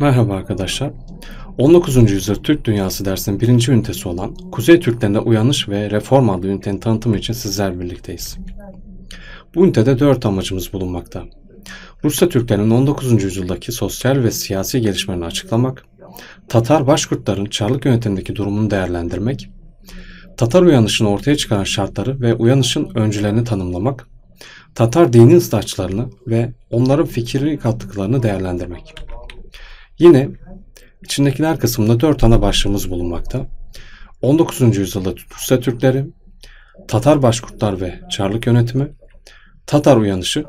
Merhaba arkadaşlar. 19. yüzyıl Türk Dünyası dersinin birinci ünitesi olan Kuzey Türklerinde Uyanış ve Reform adlı ünitenin tanıtımı için sizler birlikteyiz. Bu ünitede dört amacımız bulunmakta. Rusya Türklerinin 19. yüzyıldaki sosyal ve siyasi gelişmelerini açıklamak, Tatar Başkurtların Çarlık yönetimindeki durumunu değerlendirmek, Tatar uyanışını ortaya çıkaran şartları ve uyanışın öncülerini tanımlamak, Tatar dinin ıslahçılarını ve onların fikirli katkılarını değerlendirmek. Yine içindekiler kısmında dört ana başlığımız bulunmakta. 19. yüzyılda Rusya Türkleri, Tatar Başkurtlar ve Çarlık yönetimi, Tatar uyanışı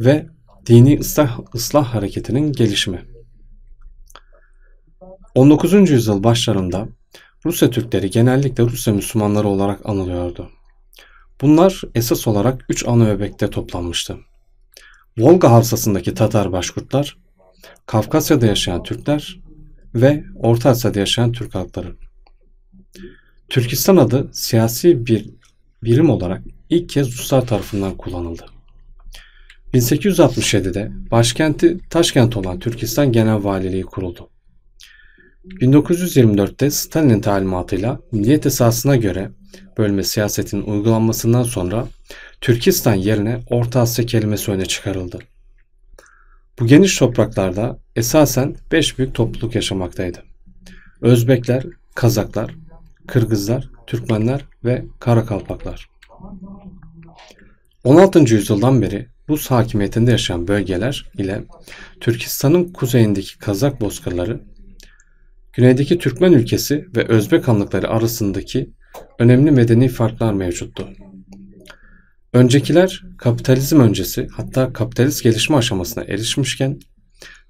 ve dini ıslah, ıslah hareketinin gelişimi. 19. yüzyıl başlarında Rusya Türkleri genellikle Rusya Müslümanları olarak anılıyordu. Bunlar esas olarak 3 ana öbekte toplanmıştı. Volga havzasındaki Tatar Başkurtlar, Kafkasya'da yaşayan Türkler ve Orta Asya'da yaşayan Türk halkları. Türkistan adı siyasi bir birim olarak ilk kez Ruslar tarafından kullanıldı. 1867'de başkenti Taşkent olan Türkistan Genel Valiliği kuruldu. 1924'te Stalin'in talimatıyla milliyet esasına göre bölme siyasetinin uygulanmasından sonra Türkistan yerine Orta Asya kelimesi öne çıkarıldı. Bu geniş topraklarda esasen beş büyük topluluk yaşamaktaydı. Özbekler, Kazaklar, Kırgızlar, Türkmenler ve Karakalpaklar. 16. yüzyıldan beri Rus hakimiyetinde yaşayan bölgeler ile Türkistan'ın kuzeyindeki Kazak bozkırları, güneydeki Türkmen ülkesi ve Özbek hanlıkları arasındaki önemli medeni farklar mevcuttu. Öncekiler kapitalizm öncesi hatta kapitalist gelişme aşamasına erişmişken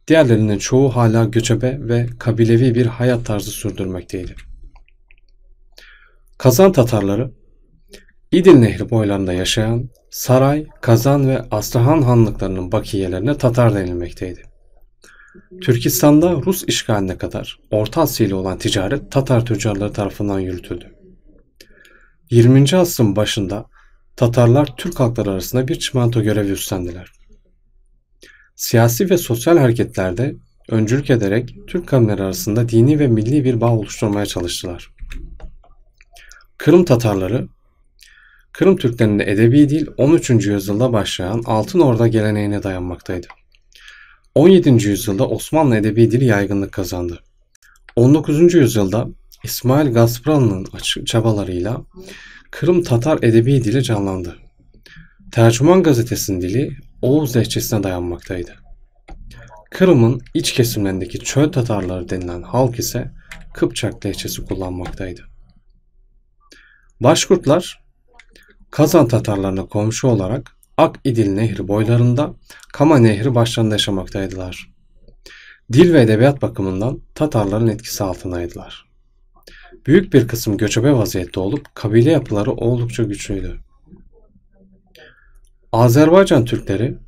diğerlerinin çoğu hala göçebe ve kabilevi bir hayat tarzı sürdürmekteydi. Kazan Tatarları İdil Nehri boylarında yaşayan Saray, Kazan ve Astrahan hanlıklarının bakiyelerine Tatar denilmekteydi. Türkistan'da Rus işgaline kadar Orta Asya ile olan ticaret Tatar tüccarları tarafından yürütüldü. 20. asrın başında Tatarlar Türk halkları arasında bir çimento görevi üstlendiler. Siyasi ve sosyal hareketlerde öncülük ederek Türk kavimleri arasında dini ve milli bir bağ oluşturmaya çalıştılar. Kırım Tatarları, Kırım Türklerinin edebi dil 13. yüzyılda başlayan Altın Orda geleneğine dayanmaktaydı. 17. yüzyılda Osmanlı edebi dili yaygınlık kazandı. 19. yüzyılda İsmail Gaspran'ın çabalarıyla Kırım Tatar edebi dili canlandı. Tercüman gazetesinin dili Oğuz lehçesine dayanmaktaydı. Kırım'ın iç kesimlerindeki çöl Tatarları denilen halk ise Kıpçak lehçesi kullanmaktaydı. Başkurtlar Kazan Tatarlarına komşu olarak Ak İdil Nehri boylarında Kama Nehri başlarında yaşamaktaydılar. Dil ve edebiyat bakımından Tatarların etkisi altındaydılar. Büyük bir kısım göçebe vaziyette olup kabile yapıları oldukça güçlüydü. Azerbaycan Türkleri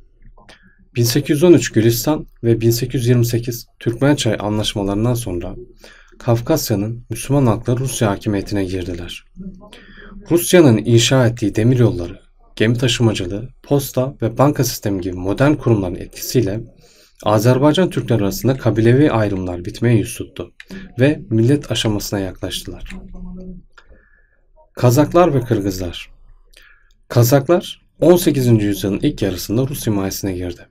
1813 Gülistan ve 1828 Türkmençay anlaşmalarından sonra Kafkasya'nın Müslüman halkları Rusya hakimiyetine girdiler. Rusya'nın inşa ettiği demiryolları, gemi taşımacılığı, posta ve banka sistemi gibi modern kurumların etkisiyle Azerbaycan Türkler arasında kabilevi ayrımlar bitmeye yüz tuttu ve millet aşamasına yaklaştılar. Kazaklar ve Kırgızlar Kazaklar 18. yüzyılın ilk yarısında Rus himayesine girdi.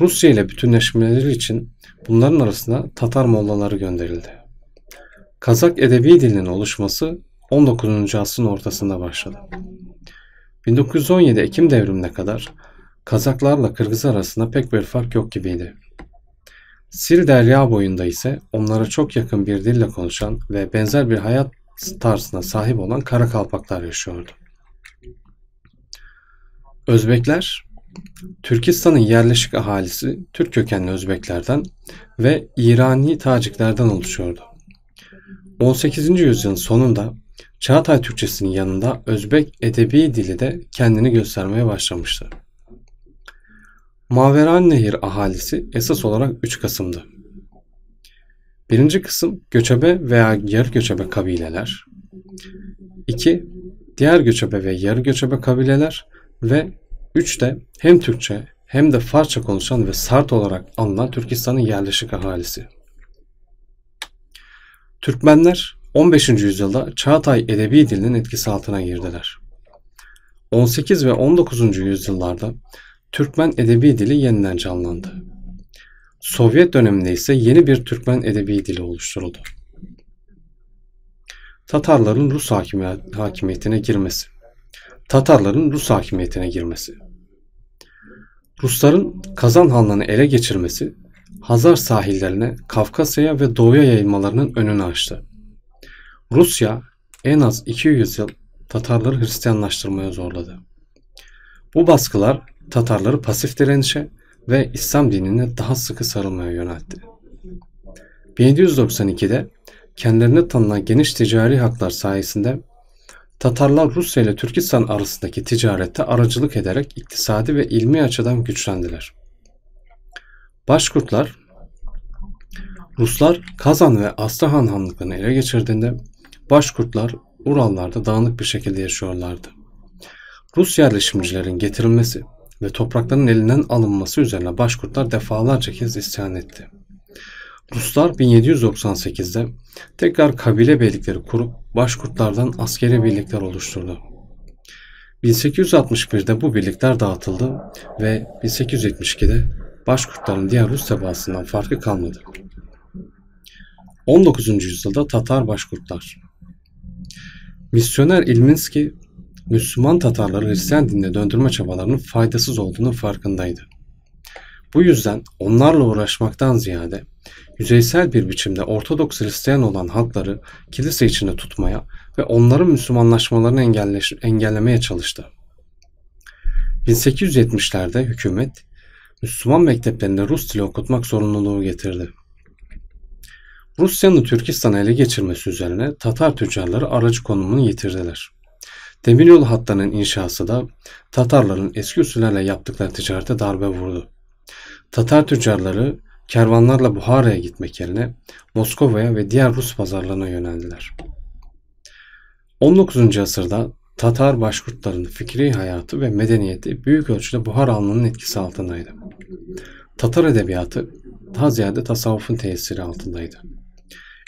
Rusya ile bütünleşmeleri için bunların arasında Tatar mollaları gönderildi. Kazak edebi dilinin oluşması 19. asrın ortasında başladı. 1917 Ekim devrimine kadar Kazaklarla Kırgız arasında pek bir fark yok gibiydi. Sil derya boyunda ise onlara çok yakın bir dille konuşan ve benzer bir hayat tarzına sahip olan kara kalpaklar yaşıyordu. Özbekler, Türkistan'ın yerleşik ahalisi Türk kökenli Özbeklerden ve İrani Taciklerden oluşuyordu. 18. yüzyılın sonunda Çağatay Türkçesinin yanında Özbek edebi dili de kendini göstermeye başlamıştı. Maveran ahalisi esas olarak 3 kısımdı. Birinci kısım göçebe veya yarı göçebe kabileler. 2. Diğer göçebe ve yarı göçebe kabileler ve 3 de hem Türkçe hem de Farsça konuşan ve Sart olarak anılan Türkistan'ın yerleşik ahalisi. Türkmenler 15. yüzyılda Çağatay edebi dilinin etkisi altına girdiler. 18 ve 19. yüzyıllarda Türkmen edebi dili yeniden canlandı. Sovyet döneminde ise yeni bir Türkmen edebi dili oluşturuldu. Tatarların Rus hakimiyetine girmesi. Tatarların Rus hakimiyetine girmesi. Rusların Kazan Hanlığı'nı ele geçirmesi, Hazar sahillerine, Kafkasya'ya ve doğuya yayılmalarının önünü açtı. Rusya en az 200 yıl Tatarları Hristiyanlaştırmaya zorladı. Bu baskılar Tatarları pasif direnişe ve İslam dinine daha sıkı sarılmaya yöneltti. 1792'de kendilerine tanınan geniş ticari haklar sayesinde Tatarlar Rusya ile Türkistan arasındaki ticarette aracılık ederek iktisadi ve ilmi açıdan güçlendiler. Başkurtlar, Ruslar Kazan ve Astrahan hanlıklarını ele geçirdiğinde Başkurtlar Urallarda dağınık bir şekilde yaşıyorlardı. Rus yerleşimcilerin getirilmesi ve toprakların elinden alınması üzerine başkurtlar defalarca kez isyan etti. Ruslar 1798'de tekrar kabile birlikleri kurup başkurtlardan askeri birlikler oluşturdu. 1861'de bu birlikler dağıtıldı ve 1872'de başkurtların diğer Rus tebaasından farkı kalmadı. 19. yüzyılda Tatar başkurtlar Misyoner İlminski Müslüman Tatarları Hristiyan dinine döndürme çabalarının faydasız olduğunu farkındaydı. Bu yüzden onlarla uğraşmaktan ziyade yüzeysel bir biçimde Ortodoks Hristiyan olan halkları kilise içinde tutmaya ve onların Müslümanlaşmalarını engellemeye çalıştı. 1870'lerde hükümet Müslüman mekteplerinde Rus dili okutmak zorunluluğu getirdi. Rusya'nın Türkistan'ı ele geçirmesi üzerine Tatar tüccarları aracı konumunu yitirdiler. Demiryolu hattının inşası da Tatarların eski usullerle yaptıkları ticarete darbe vurdu. Tatar tüccarları kervanlarla Buhara'ya gitmek yerine Moskova'ya ve diğer Rus pazarlarına yöneldiler. 19. asırda Tatar başkurtların fikri hayatı ve medeniyeti büyük ölçüde Buhar alnının etkisi altındaydı. Tatar edebiyatı daha ziyade tasavvufun tesiri altındaydı.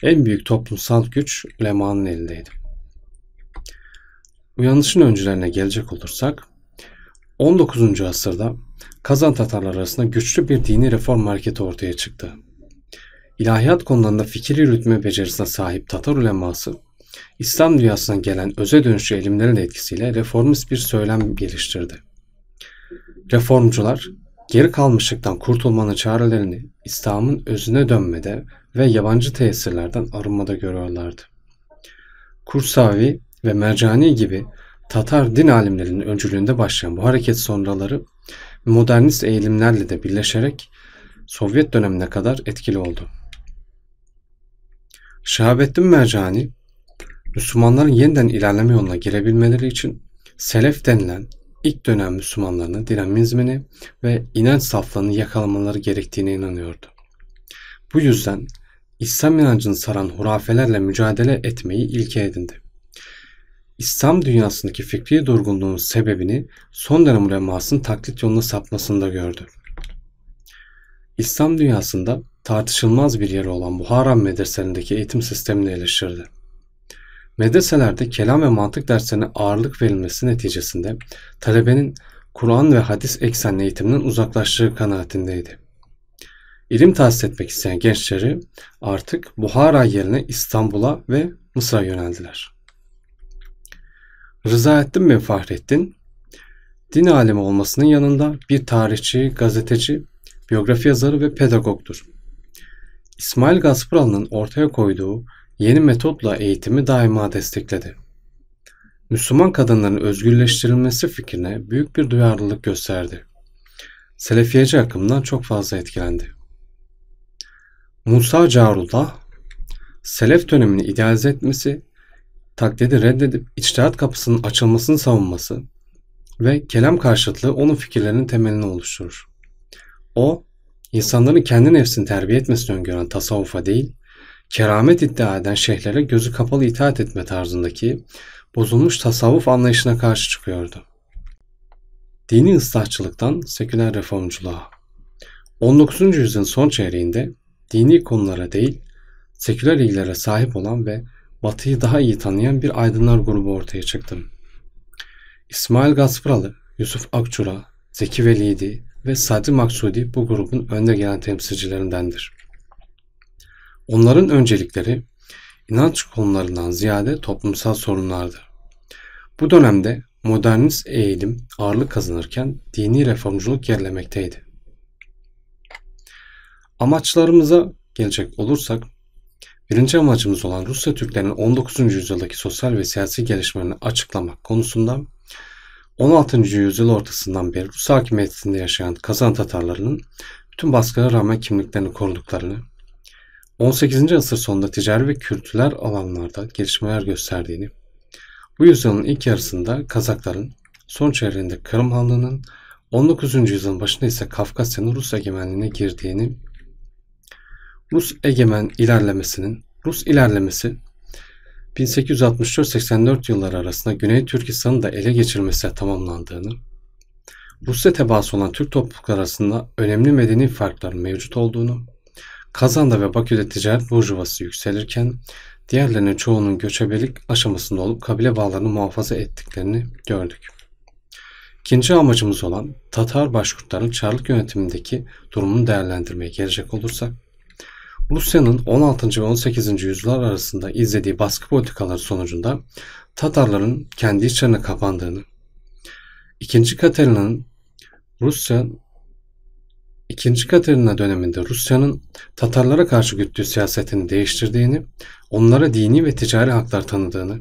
En büyük toplumsal güç Leman'ın elindeydi. Uyanışın öncülerine gelecek olursak 19. asırda Kazan Tatarlar arasında güçlü bir dini reform hareketi ortaya çıktı. İlahiyat konularında fikir yürütme becerisine sahip Tatar uleması, İslam dünyasına gelen öze dönüşü elimlerin etkisiyle reformist bir söylem geliştirdi. Reformcular, geri kalmışlıktan kurtulmanın çarelerini İslam'ın özüne dönmede ve yabancı tesirlerden arınmada görüyorlardı. Kursavi, ve Mercani gibi Tatar din alimlerinin öncülüğünde başlayan bu hareket sonraları modernist eğilimlerle de birleşerek Sovyet dönemine kadar etkili oldu. Şahabettin Mercani, Müslümanların yeniden ilerleme yoluna girebilmeleri için Selef denilen ilk dönem Müslümanlarının dinamizmini ve inanç saflığını yakalamaları gerektiğine inanıyordu. Bu yüzden İslam inancını saran hurafelerle mücadele etmeyi ilke edindi. İslam dünyasındaki fikri durgunluğun sebebini son dönem ulemasının taklit yoluna sapmasında gördü. İslam dünyasında tartışılmaz bir yeri olan Buhara medreselerindeki eğitim sistemini eleştirdi. Medreselerde kelam ve mantık derslerine ağırlık verilmesi neticesinde talebenin Kur'an ve hadis eksenli eğitimden uzaklaştığı kanaatindeydi. İlim tahsis etmek isteyen gençleri artık Buhara yerine İstanbul'a ve Mısır'a yöneldiler. Rıza Rızaettin mi Fahrettin, din alemi olmasının yanında bir tarihçi, gazeteci, biyografi yazarı ve pedagogdur. İsmail Gaspıralı'nın ortaya koyduğu yeni metotla eğitimi daima destekledi. Müslüman kadınların özgürleştirilmesi fikrine büyük bir duyarlılık gösterdi. Selefiyeci akımdan çok fazla etkilendi. Musa Carullah, Selef dönemini idealize etmesi taklidi reddedip içtihat kapısının açılmasını savunması ve kelam karşıtlığı onun fikirlerinin temelini oluşturur. O, insanların kendi nefsini terbiye etmesini öngören tasavvufa değil, keramet iddia eden şeyhlere gözü kapalı itaat etme tarzındaki bozulmuş tasavvuf anlayışına karşı çıkıyordu. Dini ıslahçılıktan seküler reformculuğa. 19. yüzyılın son çeyreğinde dini konulara değil, seküler ilgilere sahip olan ve Batı'yı daha iyi tanıyan bir aydınlar grubu ortaya çıktı. İsmail Gaspıralı, Yusuf Akçura, Zeki Velidi ve Sadi Maksudi bu grubun önde gelen temsilcilerindendir. Onların öncelikleri inanç konularından ziyade toplumsal sorunlardı. Bu dönemde modernist eğilim ağırlık kazanırken dini reformculuk yerlemekteydi. Amaçlarımıza gelecek olursak Birinci amacımız olan Rusya Türklerinin 19. yüzyıldaki sosyal ve siyasi gelişmelerini açıklamak konusunda 16. yüzyıl ortasından beri Rus hakimiyetinde yaşayan Kazan Tatarlarının bütün baskılara rağmen kimliklerini koruduklarını, 18. asır sonunda ticari ve kültürel alanlarda gelişmeler gösterdiğini, bu yüzyılın ilk yarısında Kazakların, son çeyreğinde Kırım Hanlığı'nın, 19. yüzyılın başında ise Kafkasya'nın Rus egemenliğine girdiğini Rus egemen ilerlemesinin Rus ilerlemesi 1864-84 yılları arasında Güney Türkistan'ı da ele geçirmesiyle tamamlandığını, Rusya tebaası olan Türk toplulukları arasında önemli medeni farklar mevcut olduğunu, Kazan'da ve Bakü'de ticaret burjuvası yükselirken diğerlerinin çoğunun göçebelik aşamasında olup kabile bağlarını muhafaza ettiklerini gördük. İkinci amacımız olan Tatar başkurtların Çarlık yönetimindeki durumunu değerlendirmeye gelecek olursak, Rusya'nın 16. ve 18. yüzyıllar arasında izlediği baskı politikaları sonucunda Tatarların kendi içlerine kapandığını, 2. Katerina'nın Rusya 2. Katerina döneminde Rusya'nın Tatarlara karşı güttüğü siyasetini değiştirdiğini, onlara dini ve ticari haklar tanıdığını,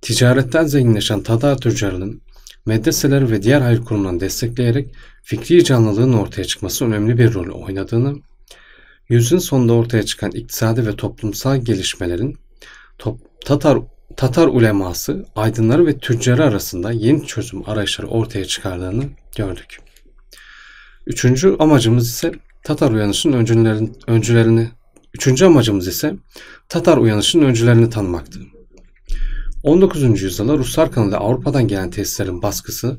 ticaretten zenginleşen Tatar tüccarının medreseler ve diğer hayır kurumlarını destekleyerek fikri canlılığın ortaya çıkması önemli bir rol oynadığını Yüzün sonunda ortaya çıkan iktisadi ve toplumsal gelişmelerin top, Tatar Tatar uleması, aydınları ve tüccarı arasında yeni çözüm arayışları ortaya çıkardığını gördük. Üçüncü amacımız ise Tatar uyanışının öncülerini, öncülerini üçüncü amacımız ise Tatar uyanışının öncülerini tanımaktı. 19. yüzyılda Ruslar kanalıyla Avrupa'dan gelen tesislerin baskısı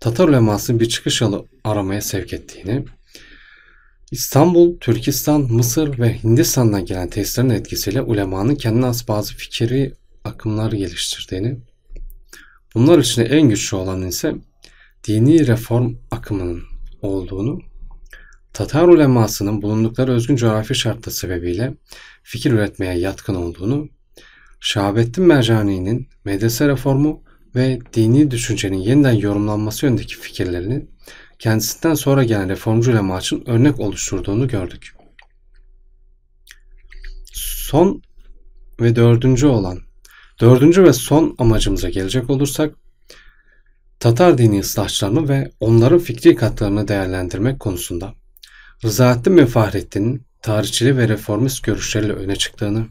Tatar uleması bir çıkış yolu aramaya sevk ettiğini, İstanbul, Türkistan, Mısır ve Hindistan'dan gelen testlerin etkisiyle ulemanın kendine has bazı fikri akımları geliştirdiğini, bunlar içinde en güçlü olan ise dini reform akımının olduğunu, Tatar ulemasının bulundukları özgün coğrafi şartlar sebebiyle fikir üretmeye yatkın olduğunu, Şahabettin Mercani'nin medrese reformu ve dini düşüncenin yeniden yorumlanması yönündeki fikirlerini kendisinden sonra gelen reformcu ulemaçın örnek oluşturduğunu gördük. Son ve dördüncü olan, dördüncü ve son amacımıza gelecek olursak, Tatar dini ıslahçılarını ve onların fikri katlarını değerlendirmek konusunda Rızaettin ve Fahrettin'in tarihçili ve reformist görüşleriyle öne çıktığını,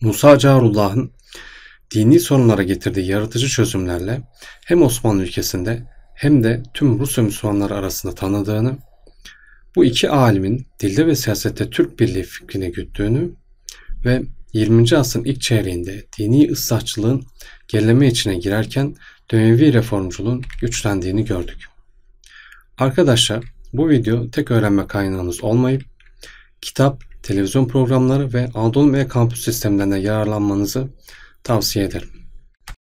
Musa Carullah'ın dini sorunlara getirdiği yaratıcı çözümlerle hem Osmanlı ülkesinde hem de tüm Rusya Müslümanları arasında tanıdığını, bu iki alimin dilde ve siyasette Türk Birliği fikrini güttüğünü ve 20. asrın ilk çeyreğinde dini ıslahçılığın gerileme içine girerken dönevi reformculuğun güçlendiğini gördük. Arkadaşlar bu video tek öğrenme kaynağınız olmayıp kitap, televizyon programları ve Anadolu Medya Kampüs sistemlerine yararlanmanızı tavsiye ederim.